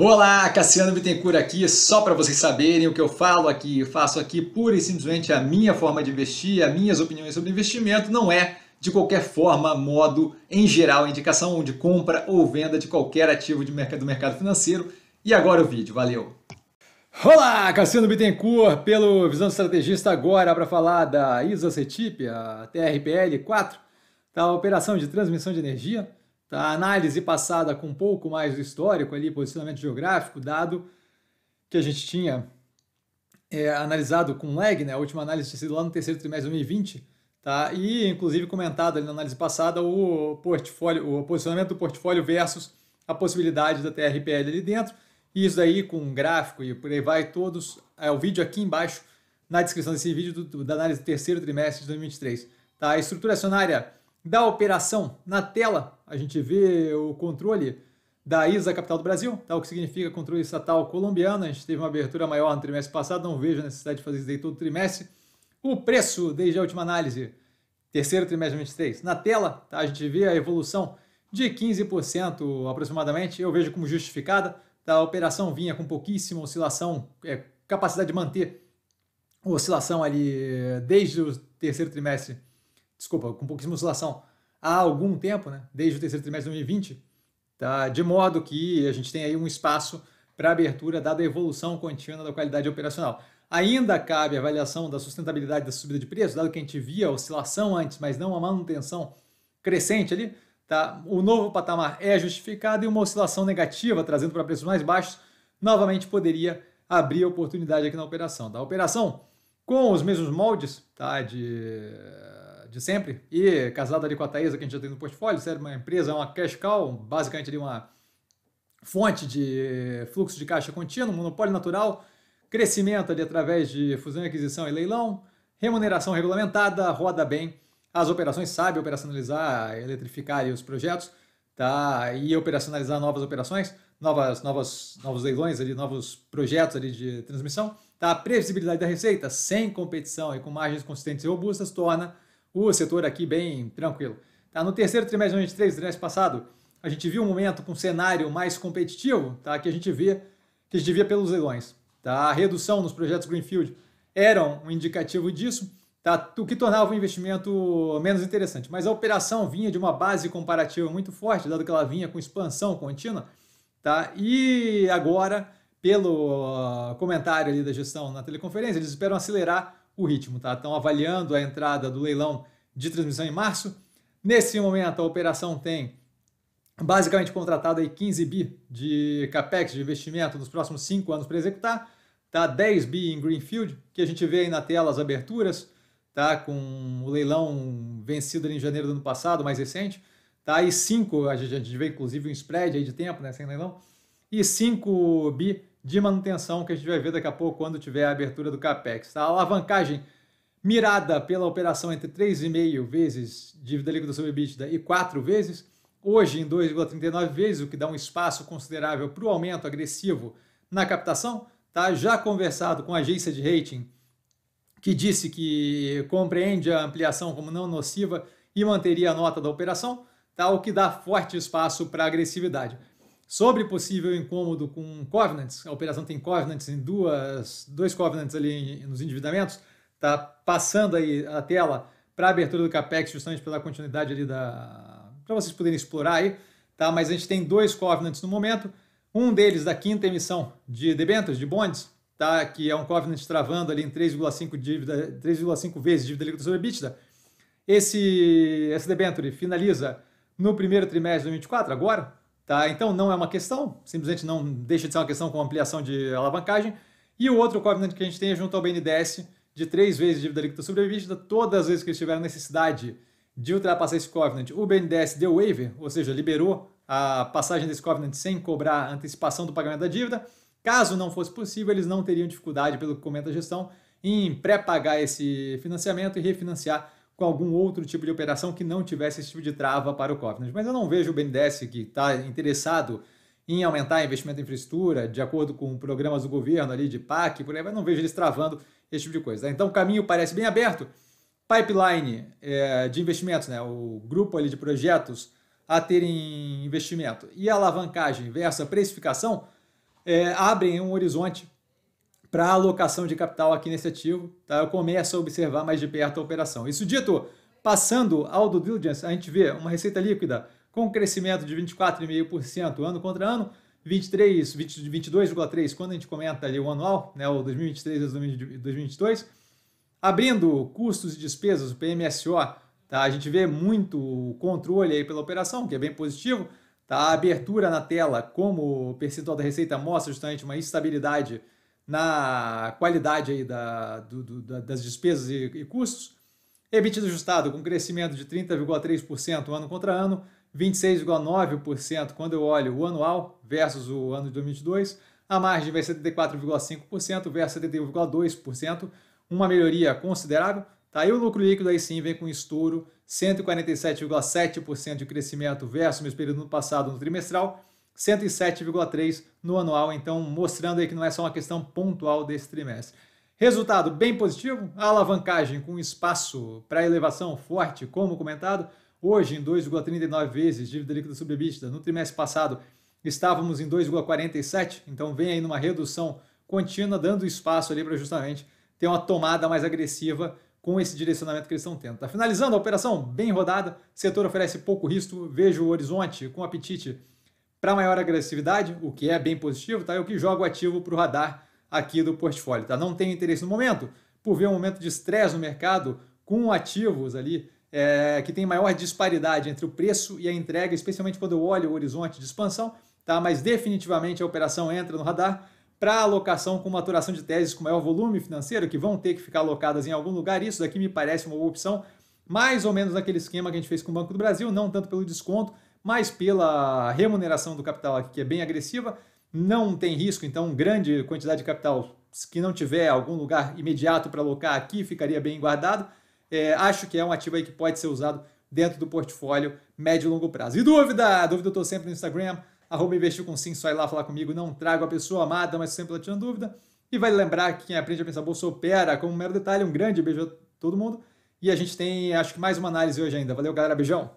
Olá, Cassiano Bittencourt aqui, só para vocês saberem o que eu falo aqui, eu faço aqui pura e simplesmente a minha forma de investir, as minhas opiniões sobre investimento, não é de qualquer forma, modo, em geral, indicação de compra ou venda de qualquer ativo de mercado, do mercado financeiro. E agora o vídeo, valeu! Olá, Cassiano Bittencourt, pelo Visão Estrategista agora para falar da ISA CETIP, a TRPL 4, da operação de transmissão de energia. Tá? A análise passada com um pouco mais do histórico ali, posicionamento geográfico, dado que a gente tinha é, analisado com lag, né? A última análise tinha sido lá no terceiro trimestre de 2020, tá? E inclusive comentado ali na análise passada o portfólio, o posicionamento do portfólio versus a possibilidade da TRPL ali dentro. E isso daí com um gráfico e por aí vai todos, é o vídeo aqui embaixo na descrição desse vídeo do, da análise do terceiro trimestre de 2023, tá? A estrutura acionária da operação. Na tela, a gente vê o controle da ISA Capital do Brasil, tá? o que significa controle estatal colombiano. A gente teve uma abertura maior no trimestre passado, não vejo a necessidade de fazer isso aí todo trimestre. O preço, desde a última análise, terceiro trimestre de 23. Na tela, tá? a gente vê a evolução de 15% aproximadamente, eu vejo como justificada. Tá? A operação vinha com pouquíssima oscilação, é, capacidade de manter oscilação ali eh, desde o terceiro trimestre desculpa, com pouquíssima oscilação há algum tempo, né, desde o terceiro trimestre de 2020, tá, de modo que a gente tem aí um espaço para abertura dada a evolução contínua da qualidade operacional. Ainda cabe avaliação da sustentabilidade da subida de preço, dado que a gente via a oscilação antes, mas não a manutenção crescente ali, tá? O novo patamar é justificado e uma oscilação negativa, trazendo para preços mais baixos, novamente poderia abrir oportunidade aqui na operação. Tá? A operação com os mesmos moldes tá? de de sempre e casado ali com a Thaisa, que a gente já tem no portfólio, sério, uma empresa, é uma cash cow, basicamente ali uma fonte de fluxo de caixa contínuo, monopólio natural, crescimento ali através de fusão e aquisição e leilão, remuneração regulamentada, roda bem as operações, sabe operacionalizar, eletrificar os projetos, tá? E operacionalizar novas operações, novas, novas, novos leilões ali, novos projetos ali de transmissão, tá? A previsibilidade da receita, sem competição e com margens consistentes e robustas, torna o setor aqui bem tranquilo. Tá? No terceiro trimestre de 2023, trimestre passado, a gente viu um momento com um cenário mais competitivo, tá? que, a gente via, que a gente via pelos leilões. Tá? A redução nos projetos Greenfield eram um indicativo disso, tá? o que tornava o investimento menos interessante. Mas a operação vinha de uma base comparativa muito forte, dado que ela vinha com expansão contínua. Tá? E agora, pelo ah, comentário ali da gestão na teleconferência, eles esperam acelerar o ritmo. Tá? Estão avaliando a entrada do leilão de transmissão em março. Nesse momento, a operação tem basicamente contratado aí 15 bi de capex de investimento nos próximos cinco anos para executar, tá? 10 bi em Greenfield, que a gente vê aí na tela as aberturas, tá? Com o leilão vencido em janeiro do ano passado, mais recente, tá? E 5, a gente, a gente vê inclusive um spread aí de tempo, né, sem leilão. E 5 bi de manutenção que a gente vai ver daqui a pouco quando tiver a abertura do CAPEX. Tá? A alavancagem mirada pela operação entre 3,5 vezes dívida líquida sobre EBITDA e 4 vezes, hoje em 2,39 vezes, o que dá um espaço considerável para o aumento agressivo na captação. Tá? Já conversado com a agência de rating, que disse que compreende a ampliação como não nociva e manteria a nota da operação, tá? o que dá forte espaço para agressividade sobre possível incômodo com covenants. A operação tem covenants em duas, dois covenants ali nos endividamentos. Tá passando aí a tela para a abertura do capex justamente pela continuidade ali da para vocês poderem explorar aí, tá? Mas a gente tem dois covenants no momento. Um deles da quinta emissão de debêntures, de bonds, tá? Que é um covenant travando ali em 3,5 dívida, 3,5 vezes dívida líquida sobre EBITDA. Esse essa debenture finaliza no primeiro trimestre de 2024, agora, Tá? Então não é uma questão, simplesmente não deixa de ser uma questão com ampliação de alavancagem. E o outro covenant que a gente tem é junto ao BNDES de três vezes dívida líquida sobre todas as vezes que eles tiveram necessidade de ultrapassar esse covenant, o BNDES deu waiver, ou seja, liberou a passagem desse covenant sem cobrar antecipação do pagamento da dívida. Caso não fosse possível, eles não teriam dificuldade, pelo que comenta a gestão, em pré-pagar esse financiamento e refinanciar com algum outro tipo de operação que não tivesse esse tipo de trava para o Covenant. Mas eu não vejo o BNDES que está interessado em aumentar investimento em infraestrutura, de acordo com programas do governo ali de PAC, por aí, mas não vejo eles travando esse tipo de coisa. Tá? Então o caminho parece bem aberto. Pipeline é, de investimentos, né? o grupo ali de projetos a terem investimento e alavancagem versus precificação é, abrem um horizonte para alocação de capital aqui nesse ativo. Tá? Eu começo a observar mais de perto a operação. Isso dito, passando ao do diligence, a gente vê uma receita líquida com crescimento de 24,5% ano contra ano, 23, 22,3% quando a gente comenta ali o anual, né, o 2023 e 2022. Abrindo custos e despesas, o PMSO, tá? a gente vê muito controle aí pela operação, que é bem positivo. Tá? A abertura na tela como percentual da receita mostra justamente uma estabilidade na qualidade aí da, do, do, das despesas e, e custos, EBITDA ajustado com crescimento de 30,3% ano contra ano, 26,9% quando eu olho o anual versus o ano de 2022, a margem vai ser 74,5% versus 71,2%, uma melhoria considerável. Tá? E o lucro líquido aí sim vem com estouro, 147,7% de crescimento versus o mesmo período no passado no trimestral 107,3 no anual, então mostrando aí que não é só uma questão pontual desse trimestre. Resultado bem positivo, a alavancagem com espaço para elevação forte, como comentado, hoje em 2,39 vezes dívida líquida sobre EBITDA. No trimestre passado estávamos em 2,47, então vem aí numa redução contínua, dando espaço ali para justamente ter uma tomada mais agressiva com esse direcionamento que eles estão tendo. Tá finalizando a operação bem rodada, setor oferece pouco risco, vejo o horizonte com apetite para maior agressividade, o que é bem positivo, tá? Eu que jogo ativo para o radar aqui do portfólio, tá? Não tenho interesse no momento, por ver um momento de estresse no mercado com ativos ali é, que tem maior disparidade entre o preço e a entrega, especialmente quando eu olho o horizonte de expansão, tá? Mas definitivamente a operação entra no radar para alocação com maturação de teses com maior volume financeiro, que vão ter que ficar alocadas em algum lugar. Isso daqui me parece uma boa opção, mais ou menos naquele esquema que a gente fez com o Banco do Brasil, não tanto pelo desconto, mas pela remuneração do capital aqui, que é bem agressiva, não tem risco, então grande quantidade de capital que não tiver algum lugar imediato para alocar aqui ficaria bem guardado. É, acho que é um ativo aí que pode ser usado dentro do portfólio médio e longo prazo. E dúvida? Dúvida eu estou sempre no Instagram, arroba investir com sim, só ir lá falar comigo, não trago a pessoa amada, mas sempre estou tirando dúvida. E vale lembrar que quem aprende a pensar bolsa opera, como um mero detalhe, um grande beijo a todo mundo. E a gente tem, acho que mais uma análise hoje ainda. Valeu, galera. Beijão!